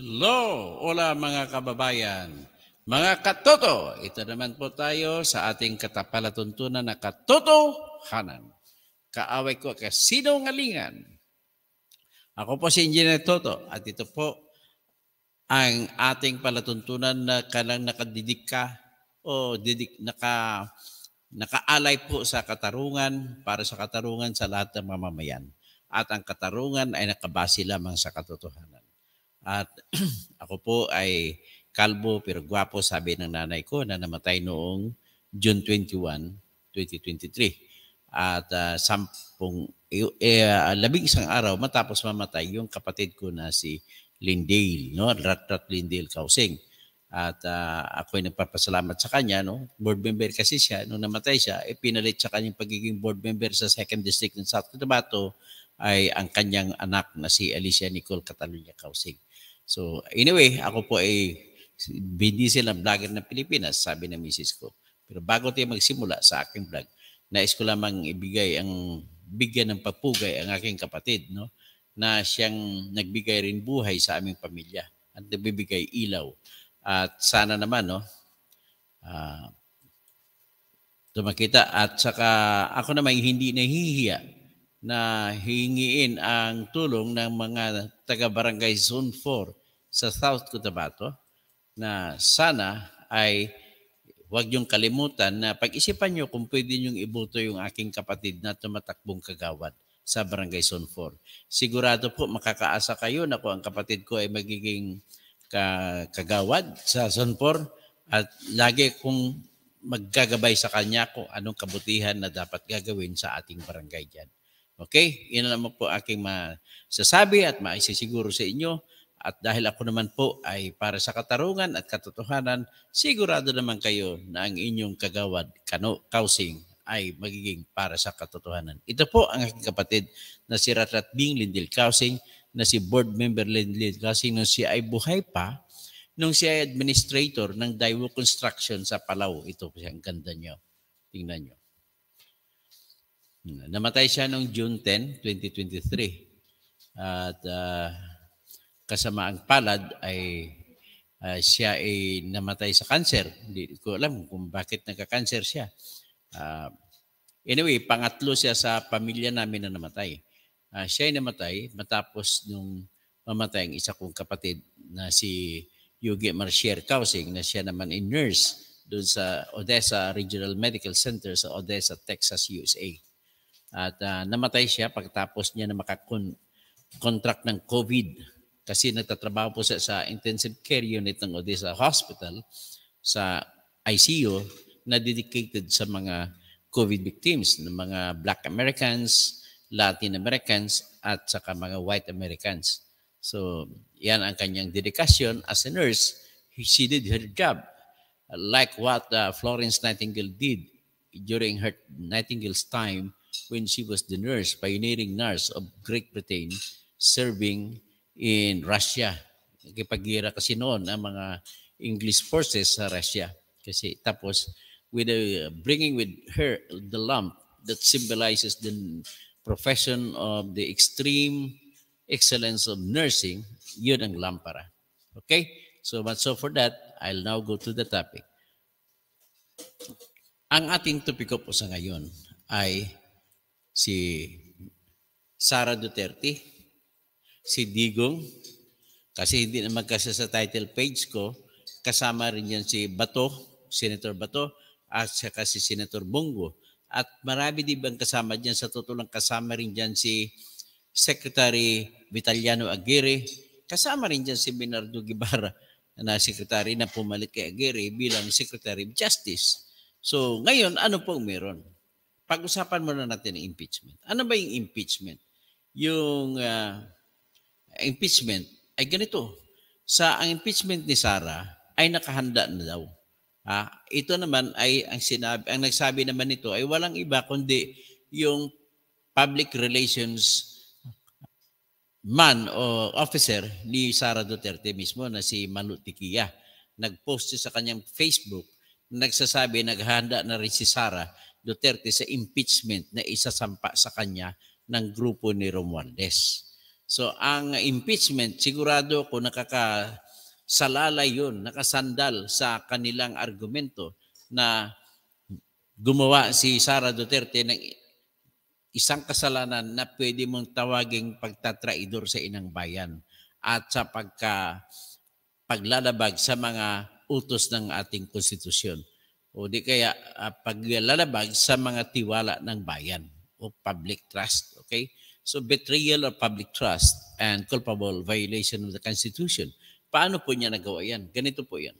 Hello! Hola mga kababayan! Mga katoto! Ito naman po tayo sa ating katapalatuntunan na katotohanan. Kaaway ko kay sino ngalingan. Ako po si Engineer Toto at ito po ang ating palatuntunan na kanang nakadidik o didik, naka, nakaalay po sa katarungan para sa katarungan sa lahat ng mamamayan. At ang katarungan ay nakabase lamang sa katotohanan. At ako po ay kalbo pero gwapo sabi ng nanay ko na namatay noong June 21, 2023. At uh, sampung, eh, eh ah, labing isang araw matapos mamatay yung kapatid ko na si Lindale, no? Ratrat Lindale Kausing. At uh, ah, ako ay nagpapasalamat sa kanya, no? Board member kasi siya. Nung namatay siya, eh, pinalit sa kanyang pagiging board member sa 2nd District ng South Cotabato ay ang kanyang anak na si Alicia Nicole Catalunya Kausing. So anyway, ako po ay BD sila vlogger ng Pilipinas, sabi ng misis ko. Pero bago tayo magsimula sa aking vlog, nais ko lamang ibigay ang bigyan ng papugay ang aking kapatid no na siyang nagbigay rin buhay sa aming pamilya at nagbibigay ilaw. At sana naman no uh, tumakita at saka ako naman hindi nahihiya na hingiin ang tulong ng mga taga-barangay Zone 4 sa South Cotabato na sana ay huwag niyong kalimutan na pag-isipan niyo kung pwede niyong iboto yung aking kapatid na tumatakbong kagawad sa Barangay Zone 4. Sigurado po makakaasa kayo na kung ang kapatid ko ay magiging ka kagawad sa Zone 4 at lagi kong maggagabay sa kanya kung anong kabutihan na dapat gagawin sa ating barangay dyan. Okay? Yan lang po aking masasabi at maisisiguro sa inyo at dahil ako naman po ay para sa katarungan at katotohanan, sigurado naman kayo na ang inyong kagawad, kano, kausing, ay magiging para sa katotohanan. Ito po ang aking kapatid na si Ratrat Bing Lindil Kausing, na si board member Lindil Kausing nung siya ay buhay pa, nung siya ay administrator ng Daiwo Construction sa Palau. Ito po siya, ang ganda niyo. Tingnan niyo. Namatay siya noong June 10, 2023. At uh, kasama ang palad ay uh, siya ay namatay sa cancer. Hindi ko alam kung bakit nagka-cancer siya. Uh, anyway, pangatlo siya sa pamilya namin na namatay. Uh, siya ay namatay matapos nung mamatay ang isa kong kapatid na si Yugi Marcier Kausing na siya naman in nurse doon sa Odessa Regional Medical Center sa Odessa, Texas, USA. At uh, namatay siya pagkatapos niya na makakontract ng COVID kasi nagtatrabaho po siya sa intensive care unit ng Odessa Hospital sa ICU na dedicated sa mga COVID victims ng mga Black Americans, Latin Americans at saka mga White Americans. So, yan ang kanyang dedication as a nurse. She did her job like what uh, Florence Nightingale did during her Nightingale's time when she was the nurse, pioneering nurse of Great Britain, serving in Russia. Nagkipag-gira kasi noon ang mga English forces sa Russia. Kasi tapos, with a, bringing with her the lamp that symbolizes the profession of the extreme excellence of nursing, yun ang lampara. Okay? So, but so for that, I'll now go to the topic. Ang ating topic po sa ngayon ay si Sara Duterte, si Digong, kasi hindi na magkasa sa title page ko, kasama rin yan si Bato, Senator Bato, at saka si Senator Bongo. At marami din bang kasama dyan, sa totoo kasama rin dyan si Secretary Vitaliano Aguirre, kasama rin dyan si Bernardo Guevara na secretary na pumalit kay Aguirre bilang Secretary of Justice. So ngayon, ano pong meron? Pag-usapan muna natin ang impeachment. Ano ba yung impeachment? Yung uh, eh, impeachment ay ganito. Sa ang impeachment ni Sara ay nakahanda na daw. Ha? Ito naman ay ang sinabi ang nagsabi naman nito ay walang iba kundi yung public relations man o officer ni Sara Duterte mismo na si Manu Tikia. Nag-post sa kanyang Facebook nagsasabi naghanda na rin si Sara Duterte sa impeachment na isasampa sa kanya ng grupo ni Romualdez. So ang impeachment, sigurado ko nakakasalala yun, nakasandal sa kanilang argumento na gumawa si Sara Duterte ng isang kasalanan na pwede mong tawaging pagtatraidor sa inang bayan at sa pagka paglalabag sa mga utos ng ating konstitusyon o di kaya uh, paglalabag sa mga tiwala ng bayan o public trust okay So betrayal of public trust and culpable violation of the Constitution. Paano po niya nagawa yan? Ganito po yan.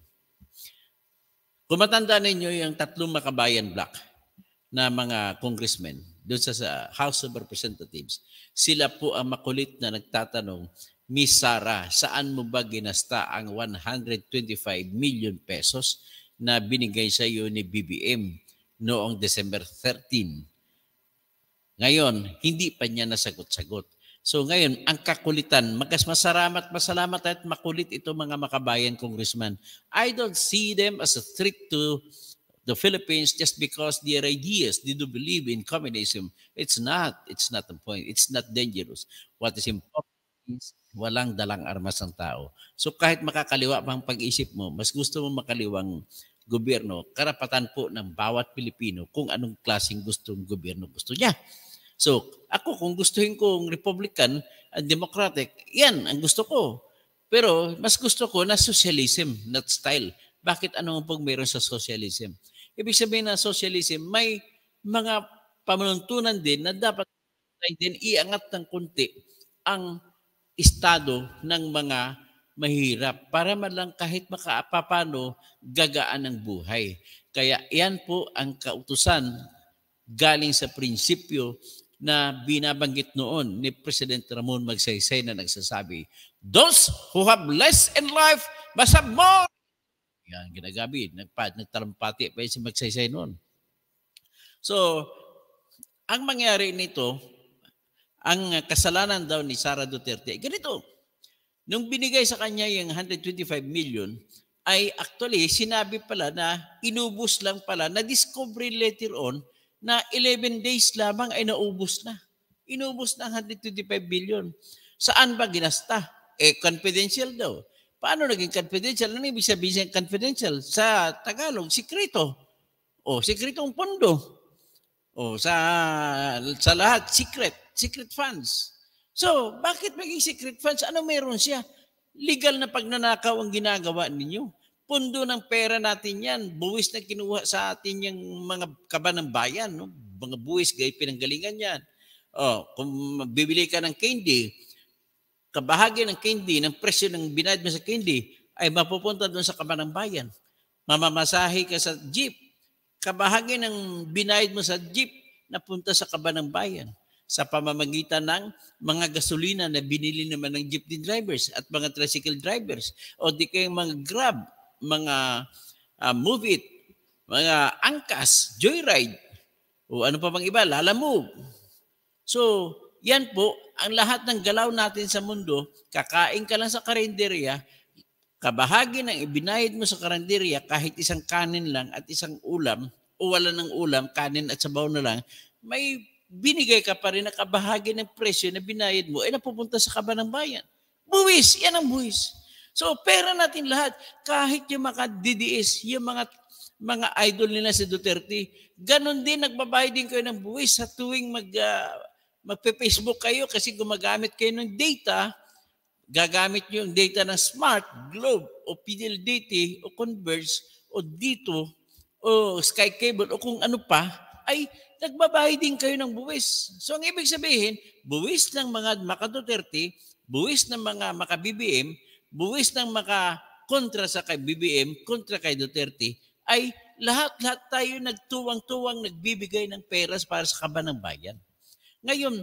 Kung matanda ninyo yung tatlong makabayan black na mga congressmen doon sa, sa House of Representatives, sila po ang makulit na nagtatanong, Miss Sara, saan mo ba ginasta ang 125 million pesos na binigay sa iyo ni BBM noong December 13? Ngayon, hindi pa niya nasagot-sagot. So ngayon, ang kakulitan, magkas masaramat, masalamat at makulit ito mga makabayan congressman. I don't see them as a threat to the Philippines just because their ideas, they do believe in communism. It's not, it's not the point. It's not dangerous. What is important is walang dalang armas ang tao. So kahit makakaliwa pang pag-isip mo, mas gusto mo makaliwang gobyerno, karapatan po ng bawat Pilipino kung anong klaseng gustong gobyerno gusto niya. So, ako kung gustuhin kong Republican at Democratic, yan ang gusto ko. Pero mas gusto ko na socialism, not style. Bakit ano pag meron sa socialism? Ibig sabihin na socialism, may mga pamanuntunan din na dapat ay din iangat ng konti ang estado ng mga mahirap para man lang kahit makapapano gagaan ang buhay. Kaya yan po ang kautusan galing sa prinsipyo na binabanggit noon ni President Ramon Magsaysay na nagsasabi, Those who have less in life must have more. Yan, ginagabi. Nagpad, nagtarampati pa si Magsaysay noon. So, ang mangyari nito, ang kasalanan daw ni Sara Duterte, ganito, nung binigay sa kanya yung 125 million, ay actually sinabi pala na inubos lang pala, na discovery later on na 11 days lamang ay naubos na. Inubos na ang 125 billion. Saan ba ginasta? Eh, confidential daw. Paano naging confidential? Ano ibig sabihin confidential? Sa Tagalog, sikreto. O, sikretong pondo. O, sa, sa lahat, secret. Secret funds. So, bakit maging secret funds? Ano meron siya? Legal na pagnanakaw ang ginagawa ninyo. Pundo ng pera natin yan. Buwis na kinuha sa atin yung mga kaba ng bayan. No? Mga buwis, gay pinanggalingan yan. Oh, kung bibili ka ng candy, kabahagi ng candy, ng presyo ng binayad mo sa candy, ay mapupunta doon sa kaba ng bayan. Mamamasahe ka sa jeep. Kabahagi ng binayad mo sa jeep, napunta sa kaba ng bayan sa pamamagitan ng mga gasolina na binili naman ng jeepney drivers at mga tricycle drivers o di kayong mga grab mga uh, ah, move it, mga angkas, joyride, o ano pa bang iba, lalamove. So, yan po, ang lahat ng galaw natin sa mundo, kakain ka lang sa karinderya, kabahagi ng ibinayad mo sa karinderya, kahit isang kanin lang at isang ulam, o wala ng ulam, kanin at sabaw na lang, may binigay ka pa rin na kabahagi ng presyo na binayad mo, ay napupunta sa kaba ng bayan. Buwis! Yan ang buwis. So pera natin lahat. Kahit yung mga DDS, yung mga mga idol nila si Duterte, ganun din nagbabayad din kayo ng buwis sa tuwing mag uh, magpe-Facebook kayo kasi gumagamit kayo ng data, gagamit nyo yung data ng Smart, Globe, o PDLDT, o Converge, o Dito, o Sky Cable, o kung ano pa, ay nagbabayad din kayo ng buwis. So ang ibig sabihin, buwis ng mga Maka Duterte, buwis ng mga Maka BBM, buwis ng makakontra sa kay BBM, kontra kay Duterte, ay lahat-lahat tayo nagtuwang-tuwang nagbibigay ng pera para sa kaban ng bayan. Ngayon,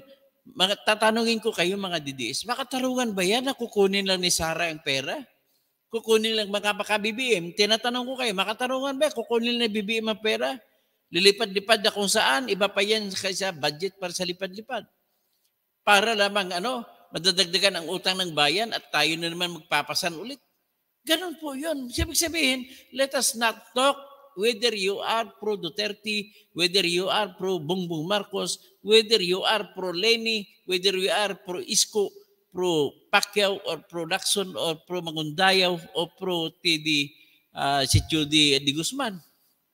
mga, tatanungin ko kayo mga DDS, makatarungan ba yan na kukunin lang ni Sara ang pera? Kukunin lang mga BBM? Tinatanong ko kayo, makatarungan ba? Kukunin lang BBM ang pera? Lilipad-lipad na kung saan, iba pa yan kaysa budget para sa lipad-lipad. Para lamang ano, madadagdagan ang utang ng bayan at tayo na naman magpapasan ulit. Ganon po yun. Sabi sabihin, let us not talk whether you are pro Duterte, whether you are pro Bongbong Marcos, whether you are pro Leni, whether you are pro Isko, pro Pacquiao, or pro Lacson, or pro Mangundayaw, or pro TD, uh, ah, si Judy Di Guzman.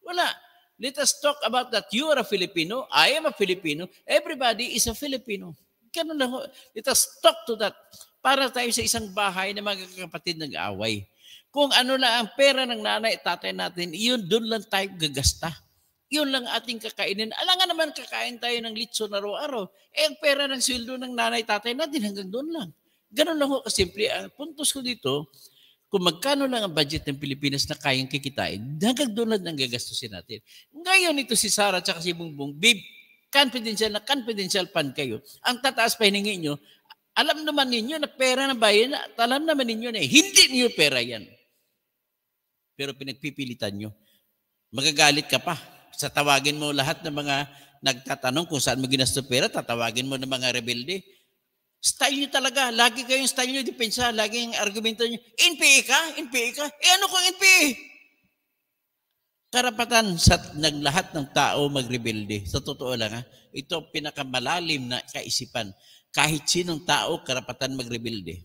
Wala. Let us talk about that. You are a Filipino. I am a Filipino. Everybody is a Filipino. Ganun lang. Let us talk to that. Para tayo sa isang bahay na magkakapatid nag-away. Kung ano lang ang pera ng nanay, tatay natin, yun doon lang tayo gagasta. Yun lang ating kakainin. Alam nga naman kakain tayo ng litso na araw-araw. Eh, ang pera ng sweldo ng nanay, tatay natin hanggang doon lang. Ganun lang ho Simple, Ang puntos ko dito, kung magkano lang ang budget ng Pilipinas na kayang kikitain, hanggang doon lang ang gagastusin natin. Ngayon ito si Sarah at si Bongbong, babe, confidential na confidential fund kayo. Ang tataas pa hiningi nyo, alam naman ninyo na pera ng bayan alam naman ninyo na hindi niyo pera yan. Pero pinagpipilitan nyo. Magagalit ka pa. Sa tawagin mo lahat ng mga nagtatanong kung saan mo ginasto pera, tatawagin mo ng mga rebelde. Style nyo talaga. Lagi kayong style nyo, depensa. Lagi yung argumento nyo. NPA ka? NPA ka? Eh ano kung NPA? karapatan sa ng lahat ng tao magrebelde. Sa totoo lang, ha? ito pinakamalalim na kaisipan. Kahit sinong tao, karapatan magrebelde.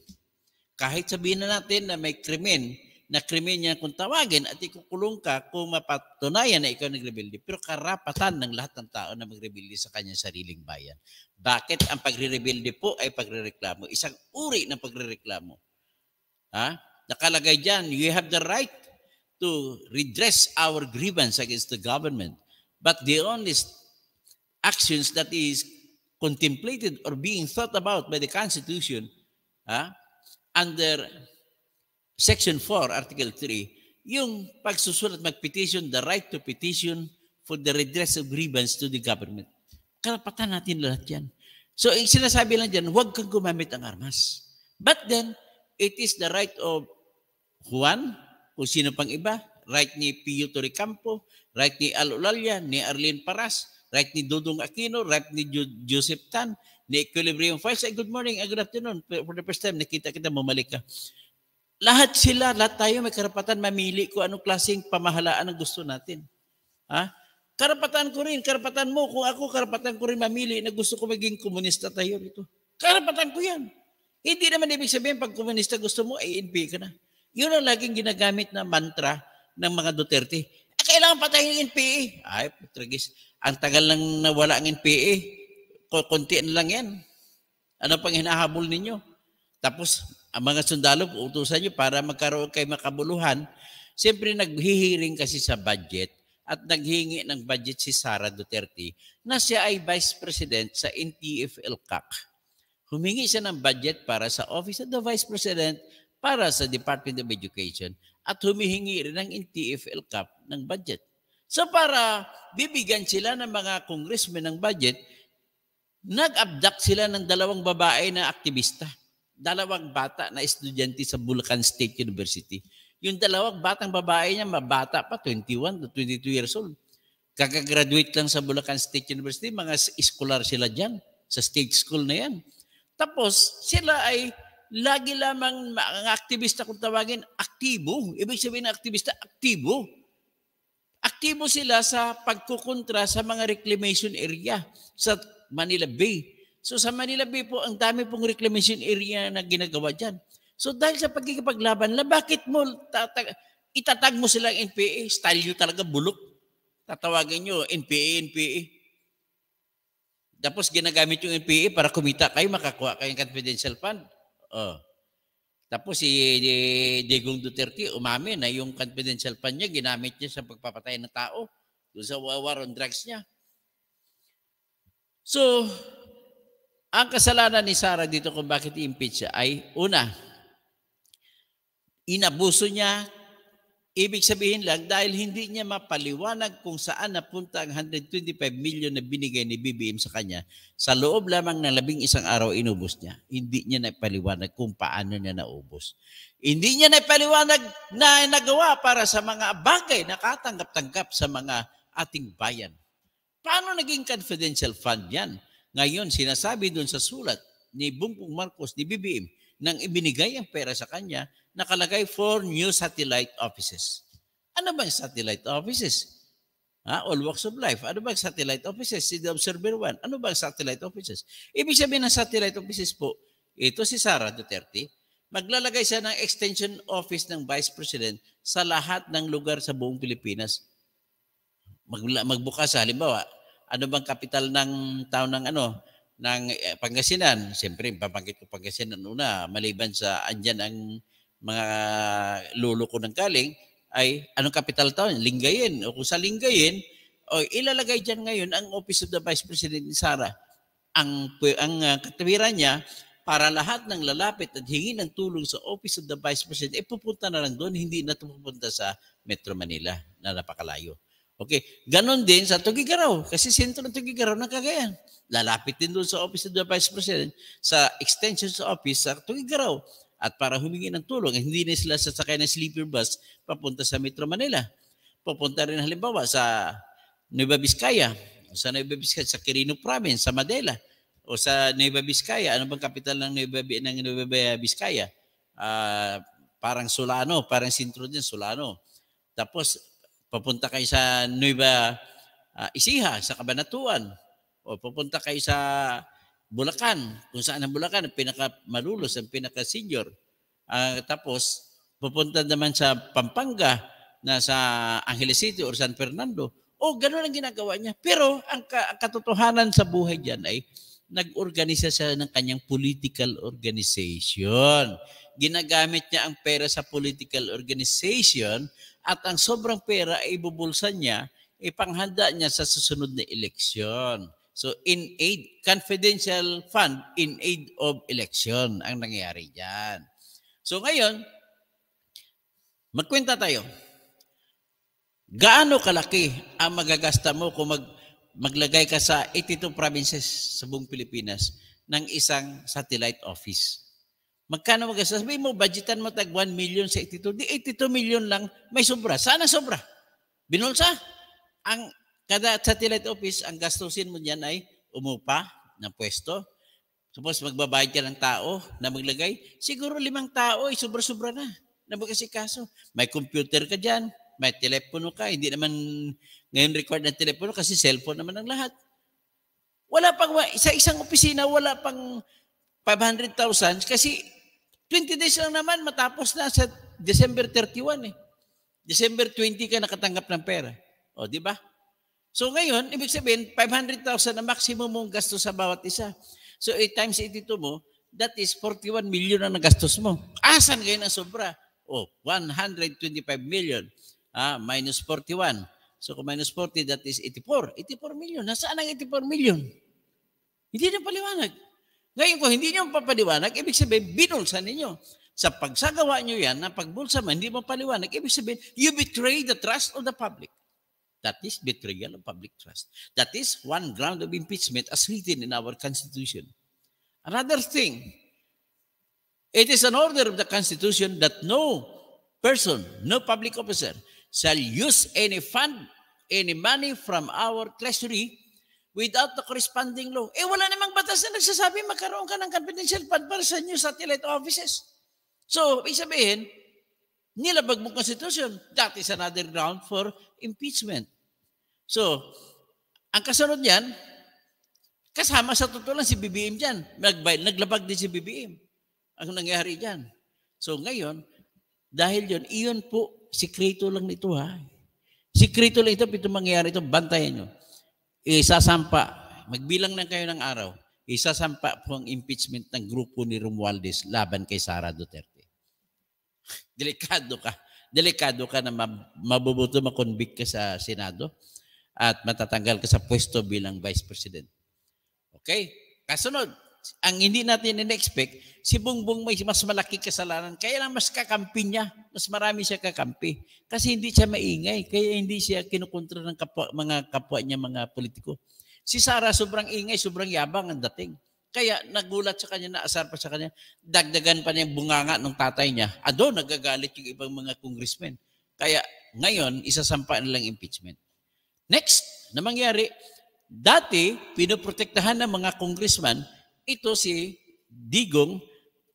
Kahit sabihin na natin na may krimen, na krimen niya kung tawagin at ikukulong ka kung mapatunayan na ikaw nagrebelde. Pero karapatan ng lahat ng tao na magrebelde sa kanyang sariling bayan. Bakit ang pagre-rebelde po ay pagrereklamo? Isang uri ng pagrereklamo. Ha? Nakalagay diyan, you have the right to redress our grievance against the government. But the only actions that is contemplated or being thought about by the Constitution uh, under Section 4, Article 3, yung pagsusulat mag-petition, the right to petition for the redress of grievance to the government. Karapatan natin lahat yan. So, yung sinasabi lang dyan, huwag kang gumamit ng armas. But then, it is the right of Juan kung sino pang iba, right ni Pio Torrecampo, right ni Al Ulalia, ni Arlene Paras, right ni Dudong Aquino, right ni Joseph Tan, ni Equilibrium Files. Ay, good morning, ay, good afternoon. For the first time, nakita kita, bumalik ka. Lahat sila, lahat tayo may karapatan mamili kung anong klaseng pamahalaan ang gusto natin. Ha? Karapatan ko rin, karapatan mo. Kung ako, karapatan ko rin mamili na gusto ko maging komunista tayo rito. Karapatan ko yan. Hindi naman ibig sabihin pag komunista gusto mo, ay NP ka na. Yun ang laging ginagamit na mantra ng mga Duterte. Eh, kailangan patayin yung NPA. Ay, Patrigis, ang tagal lang nawala ang NPA. Kuntiin lang yan. Ano pang hinahabol ninyo? Tapos, ang mga sundalo, utusan nyo para magkaroon kay makabuluhan. Siyempre, naghihiring kasi sa budget at naghingi ng budget si Sara Duterte na siya ay Vice President sa NTFL-CAC. Humingi siya ng budget para sa Office of the Vice President para sa Department of Education at humihingi rin ng NTFL Cup ng budget. So para bibigyan sila ng mga congressmen ng budget, nag-abduct sila ng dalawang babae na aktivista. Dalawang bata na estudyante sa Bulacan State University. Yung dalawang batang babae niya, mabata pa, 21 to 22 years old. Kakagraduate lang sa Bulacan State University, mga scholar sila dyan, sa state school na yan. Tapos sila ay lagi lamang ang aktivista kung tawagin, aktibo. Ibig sabihin ng aktivista, aktibo. Aktibo sila sa pagkukontra sa mga reclamation area sa Manila Bay. So sa Manila Bay po, ang dami pong reclamation area na ginagawa dyan. So dahil sa pagkikipaglaban, la bakit mo tatag itatag mo sila silang NPA? Style nyo talaga bulok. Tatawagin nyo, NPA, NPA. Tapos ginagamit yung NPA para kumita kayo, makakuha kayong confidential fund. Oh. Tapos si Digong Duterte umamin na yung confidential fund niya ginamit niya sa pagpapatay ng tao doon sa war on drugs niya. So, ang kasalanan ni Sara dito kung bakit i-impeach siya ay una, inabuso niya Ibig sabihin lang, dahil hindi niya mapaliwanag kung saan napunta ang 125 million na binigay ni BBM sa kanya, sa loob lamang ng labing isang araw inubos niya. Hindi niya napaliwanag kung paano niya naubos. Hindi niya napaliwanag na nagawa para sa mga bagay na katanggap-tanggap sa mga ating bayan. Paano naging confidential fund yan? Ngayon, sinasabi doon sa sulat ni Bumbong Marcos, ni BBM, nang ibinigay ang pera sa kanya, nakalagay four new satellite offices. Ano ba yung satellite offices? Ha? All walks of life. Ano ba yung satellite offices? Si The Observer 1. Ano ba yung satellite offices? Ibig sabihin ng satellite offices po, ito si Sara Duterte, maglalagay siya ng extension office ng Vice President sa lahat ng lugar sa buong Pilipinas. Mag, magbukas halimbawa, ano bang kapital ng town ng ano ng eh, Pangasinan? Siyempre, papanggit ko Pangasinan una, maliban sa andyan ang mga lolo ko ng kaling, ay anong capital town? Lingayen. O kung sa Lingayen, o ilalagay diyan ngayon ang Office of the Vice President ni Sara. Ang, ang uh, ah, katawiran niya, para lahat ng lalapit at hingi ng tulong sa Office of the Vice President, eh pupunta na lang doon, hindi na pupunta sa Metro Manila na napakalayo. Okay, ganon din sa Tugigaraw, kasi sentro ng Tugigaraw na kagayan. Lalapit din doon sa Office of the Vice President, sa Extension Office sa Tugigaraw at para humingi ng tulong. Eh, hindi na sila sasakay ng sleeper bus papunta sa Metro Manila. Papunta rin halimbawa sa Nueva Vizcaya, sa Nueva Vizcaya, sa Quirino Province, sa Madela, o sa Nueva Vizcaya. Ano bang kapital ng Nueva, ng Nueva Vizcaya? Uh, parang Sulano, parang sentro din, Sulano. Tapos, papunta kayo sa Nueva uh, Ecija, sa Kabanatuan. O papunta kayo sa Bulacan, kung saan ang Bulacan, ang pinakamalulos, ang pinaka-senior. Uh, tapos, pupunta naman sa Pampanga, na sa Angeles City or San Fernando. O, oh, ganun ang ginagawa niya. Pero ang, ka- ang katotohanan sa buhay diyan ay nag-organisa siya ng kanyang political organization. Ginagamit niya ang pera sa political organization at ang sobrang pera ay ibubulsa niya, ipanghanda niya sa susunod na eleksyon. So in aid, confidential fund in aid of election ang nangyari diyan. So ngayon, magkwenta tayo. Gaano kalaki ang magagasta mo kung mag, maglagay ka sa 82 provinces sa buong Pilipinas ng isang satellite office? Magkano magasta? Sabihin mo, budgetan mo tag 1 million sa 82. Di 82 million lang, may sobra. Sana sobra. Binulsa ang Kada satellite office, ang gastusin mo niyan ay umupa ng pwesto. Suppose magbabayad ka ng tao na maglagay, siguro limang tao ay sobra-sobra na na kaso, May computer ka diyan, may telepono ka, hindi naman ngayon required ng telepono kasi cellphone naman ang lahat. Wala pang, sa isang opisina, wala pang 500,000 kasi 20 days lang naman matapos na sa December 31 eh. December 20 ka nakatanggap ng pera. O, di ba? So ngayon, ibig sabihin, 500,000 ang maximum mong gastos sa bawat isa. So 8 times 82 mo, that is 41 million ang nagastos mo. Asan ngayon ang sobra? Oh, 125 million ah, minus 41. So kung minus 40, that is 84. 84 million. Nasaan ang 84 million? Hindi na paliwanag. Ngayon kung hindi niyo papaliwanag, ibig sabihin, binulsan ninyo. Sa pagsagawa niyo yan, na pagbulsa man, hindi mo paliwanag, ibig sabihin, you betray the trust of the public. That is betrayal of public trust. That is one ground of impeachment as written in our Constitution. Another thing, it is an order of the Constitution that no person, no public officer, shall use any fund, any money from our treasury without the corresponding law. Eh, wala namang batas na nagsasabi magkaroon ka ng confidential fund para sa new satellite offices. So, ibig sabihin, nilabag mo konstitusyon. That is another ground for impeachment. So, ang kasunod niyan, kasama sa totoo lang si BBM diyan. Nagbay, naglabag din si BBM. Ang nangyari diyan. So ngayon, dahil yon iyon po, sikreto lang nito ha. Sikreto lang ito, pito mangyayari ito, bantayan nyo. Isasampa, magbilang lang kayo ng araw, isasampa po ang impeachment ng grupo ni Romualdez laban kay Sara Duterte. Delikado ka. Delikado ka na mabubuto makonvict ka sa Senado at matatanggal ka sa pwesto bilang Vice President. Okay? Kasunod, ang hindi natin in-expect, si Bongbong may mas malaki kasalanan. Kaya lang mas kakampi niya. Mas marami siya kakampi. Kasi hindi siya maingay. Kaya hindi siya kinukontra ng kapwa, mga kapwa niya, mga politiko. Si Sara sobrang ingay, sobrang yabang ang dating. Kaya nagulat sa kanya, naasar pa sa kanya, dagdagan pa niya yung bunganga ng tatay niya. Ado, nagagalit yung ibang mga congressmen. Kaya ngayon, isasampa lang impeachment. Next na mangyari, dati pinoprotektahan ng mga congressman, ito si Digong,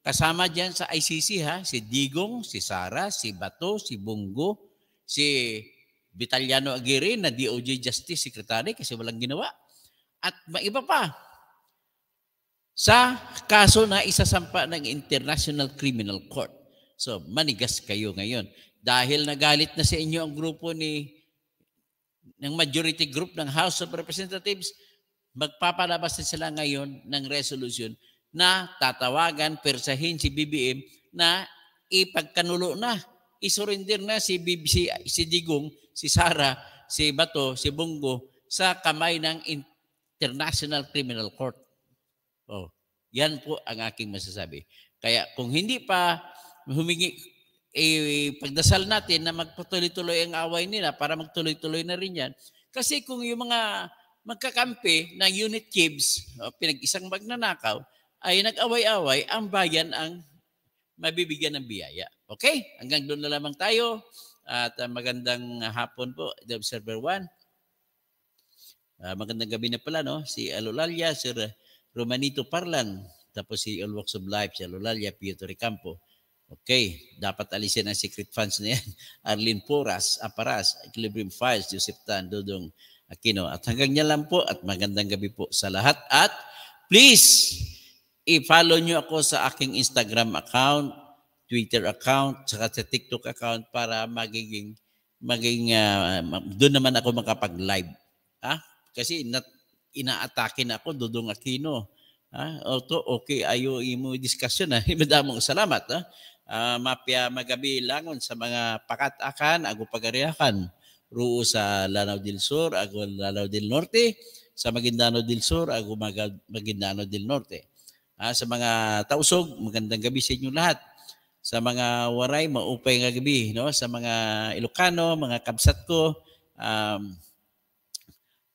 kasama dyan sa ICC ha, si Digong, si Sara, si Bato, si Bungo, si Vitaliano Aguirre na DOJ Justice Secretary kasi walang ginawa. At iba pa, sa kaso na isasampa ng International Criminal Court. So, manigas kayo ngayon. Dahil nagalit na sa inyo ang grupo ni ng majority group ng House of Representatives, magpapalabas na sila ngayon ng resolution na tatawagan, persahin si BBM na ipagkanulo na, isurrender na si, BB, si, si Digong, si Sara, si Bato, si Bongo sa kamay ng International Criminal Court. Oh, yan po ang aking masasabi. Kaya kung hindi pa humingi, eh, pagdasal natin na magpatuloy-tuloy ang away nila para magtuloy-tuloy na rin yan. Kasi kung yung mga magkakampi na unit kids, oh, pinag-isang magnanakaw, ay nag-away-away, ang bayan ang mabibigyan ng biyaya. Okay? Hanggang doon na lamang tayo. At ah, magandang hapon po, The Observer 1. Uh, ah, magandang gabi na pala, no? Si Alulalia, Sir Romanito Parlan, tapos si All Walks of Life, si Lolalia, Pietro Campo. Okay, dapat alisin ang secret funds na yan. Arlene Poras, Aparas, Equilibrium Files, Joseph Tan, Dodong Aquino. At hanggang niya lang po at magandang gabi po sa lahat. At please, i-follow niyo ako sa aking Instagram account, Twitter account, saka sa TikTok account para magiging maging uh, doon naman ako makapag-live. Ha? Ah, kasi not inaatake na ako, Dudong Aquino. Ha? Oto, okay, ayo imo diskusyon na. Madamong salamat. Ha? Uh, mapya magabi langon sa mga pakatakan, ago pagariakan. Ruo sa Lanao del Sur, ago Lanao del Norte, sa Maguindano del Sur, ago Maguindano del Norte. Ha? Ah, sa mga tausog, magandang gabi sa inyo lahat. Sa mga waray, maupay nga gabi. No? Sa mga Ilocano, mga kabsat ko, um,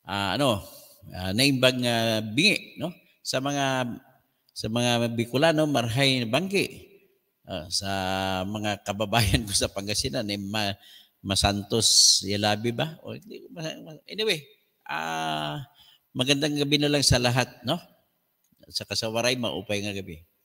uh, ano, uh, naimbag uh, bingi no sa mga sa mga Bicolano marhay bangki uh, ah, sa mga kababayan ko sa Pangasinan ni eh, Ma, Masantos Yalabi ba o anyway uh, magandang gabi na lang sa lahat no sa kasawaray maupay nga gabi